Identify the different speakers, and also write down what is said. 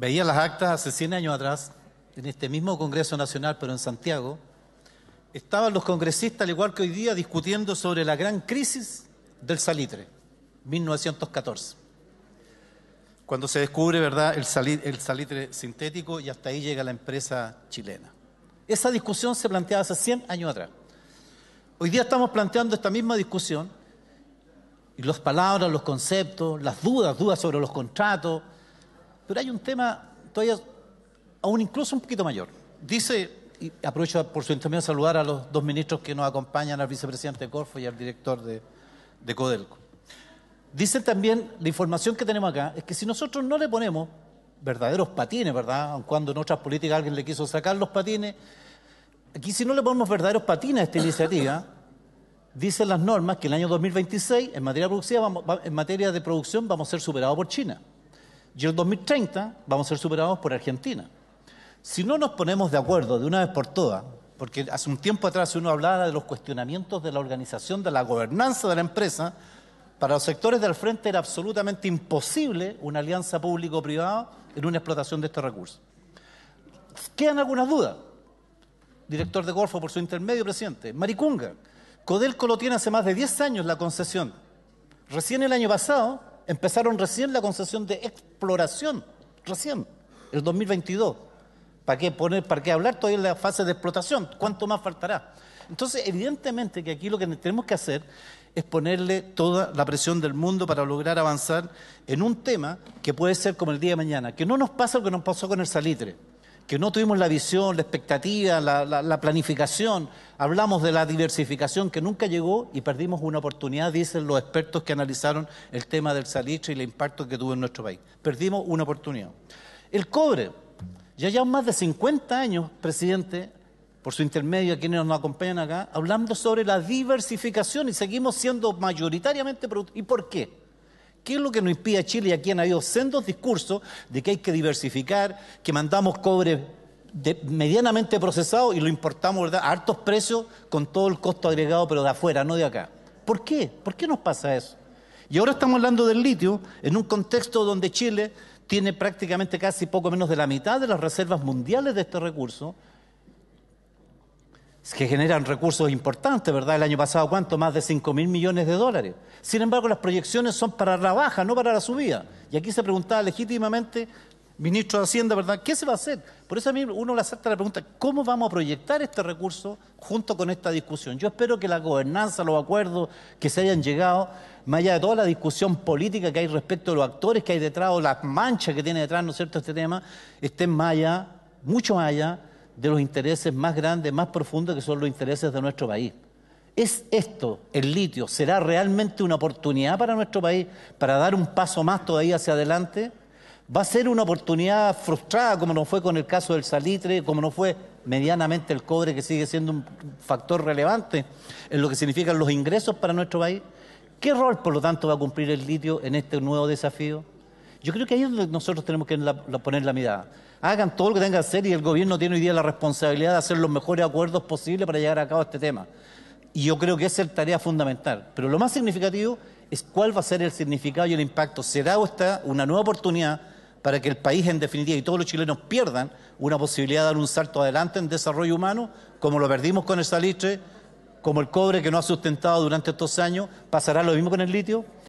Speaker 1: Veía las actas hace 100 años atrás, en este mismo Congreso Nacional, pero en Santiago, estaban los congresistas, al igual que hoy día, discutiendo sobre la gran crisis del salitre, 1914. Cuando se descubre, ¿verdad?, el salitre, el salitre sintético y hasta ahí llega la empresa chilena. Esa discusión se planteaba hace 100 años atrás. Hoy día estamos planteando esta misma discusión y las palabras, los conceptos, las dudas, dudas sobre los contratos, pero hay un tema todavía aún incluso un poquito mayor. Dice, y aprovecho por su intermedio saludar a los dos ministros que nos acompañan, al vicepresidente Corfo y al director de, Codelco. Dice también, la información que tenemos acá es que si nosotros no le ponemos verdaderos patines, ¿verdad? Aun cuando en otras políticas alguien le quiso sacar los patines, aquí si no le ponemos verdaderos patines a esta iniciativa, dicen las normas que en el año 2026 en materia, en materia de producción vamos a ser superados por China. Y en 2030 vamos a ser superados por Argentina. Si no nos ponemos de acuerdo de una vez por todas, porque hace un tiempo atrás uno hablaba de los cuestionamientos de la organización, de la gobernanza de la empresa, para los sectores del frente era absolutamente imposible una alianza público-privada en una explotación de estos recursos. Quedan algunas dudas. Director de Golfo por su intermedio, presidente. Maricunga. Codelco lo tiene hace más de 10 años la concesión. Recién el año pasado Empezaron recién la concesión de exploración, recién, el 2022. ¿Para qué, poner, ¿Para qué hablar todavía en la fase de explotación? ¿Cuánto más faltará? Entonces, evidentemente que aquí lo que tenemos que hacer es ponerle toda la presión del mundo para lograr avanzar en un tema que puede ser como el día de mañana, que no nos pasa lo que nos pasó con el salitre que no tuvimos la visión, la expectativa, la, planificación. Hablamos de la diversificación que nunca llegó y perdimos una oportunidad, dicen los expertos que analizaron el tema del salitre y el impacto que tuvo en nuestro país. Perdimos una oportunidad. El cobre. Ya llevan más de 50 años, presidente, por su intermedio quienes nos acompañan acá, hablando sobre la diversificación y seguimos siendo mayoritariamente productivos. ¿Y por qué? ¿Qué es lo que nos impide a Chile? Y aquí han habido sendos discursos de que hay que diversificar, que mandamos cobre medianamente procesado y lo importamos a altos precios con todo el costo agregado, pero de afuera, no de acá. ¿Por qué? ¿Por qué nos pasa eso? Y ahora estamos hablando del litio en un contexto donde Chile tiene prácticamente casi poco menos de la mitad de las reservas mundiales de este recurso, que generan recursos importantes, ¿verdad? El año pasado, ¿cuánto? Más de cinco mil millones de dólares. Sin embargo, las proyecciones son para la baja, no para la subida. Y aquí se preguntaba legítimamente, ministro de Hacienda, ¿verdad? ¿Qué se va a hacer? Por eso a mí uno le acepta la pregunta, ¿cómo vamos a proyectar este recurso junto con esta discusión? Yo espero que la gobernanza, los acuerdos que se hayan llegado, más allá de toda la discusión política que hay respecto a los actores que hay detrás o las manchas que tiene detrás, ¿no es cierto?, este tema, estén más allá, mucho más allá de los intereses más grandes, más profundos, que son los intereses de nuestro país. ¿Es esto, el litio, será realmente una oportunidad para nuestro país para dar un paso más todavía hacia adelante? ¿Va a ser una oportunidad frustrada como no fue con el caso del salitre, como no fue medianamente el cobre, que sigue siendo un factor relevante en lo que significan los ingresos para nuestro país? ¿Qué rol, por lo tanto, va a cumplir el litio en este nuevo desafío? Yo creo que ahí es donde nosotros tenemos que poner la mirada. Hagan todo lo que tengan que hacer y el gobierno tiene hoy día la responsabilidad de hacer los mejores acuerdos posibles para llegar a cabo este tema. Y yo creo que esa es la tarea fundamental. Pero lo más significativo es cuál va a ser el significado y el impacto. ¿Será o está una nueva oportunidad para que el país, en definitiva, y todos los chilenos pierdan una posibilidad de dar un salto adelante en desarrollo humano, como lo perdimos con el salitre, como el cobre que no ha sustentado durante estos años? ¿Pasará lo mismo con el litio?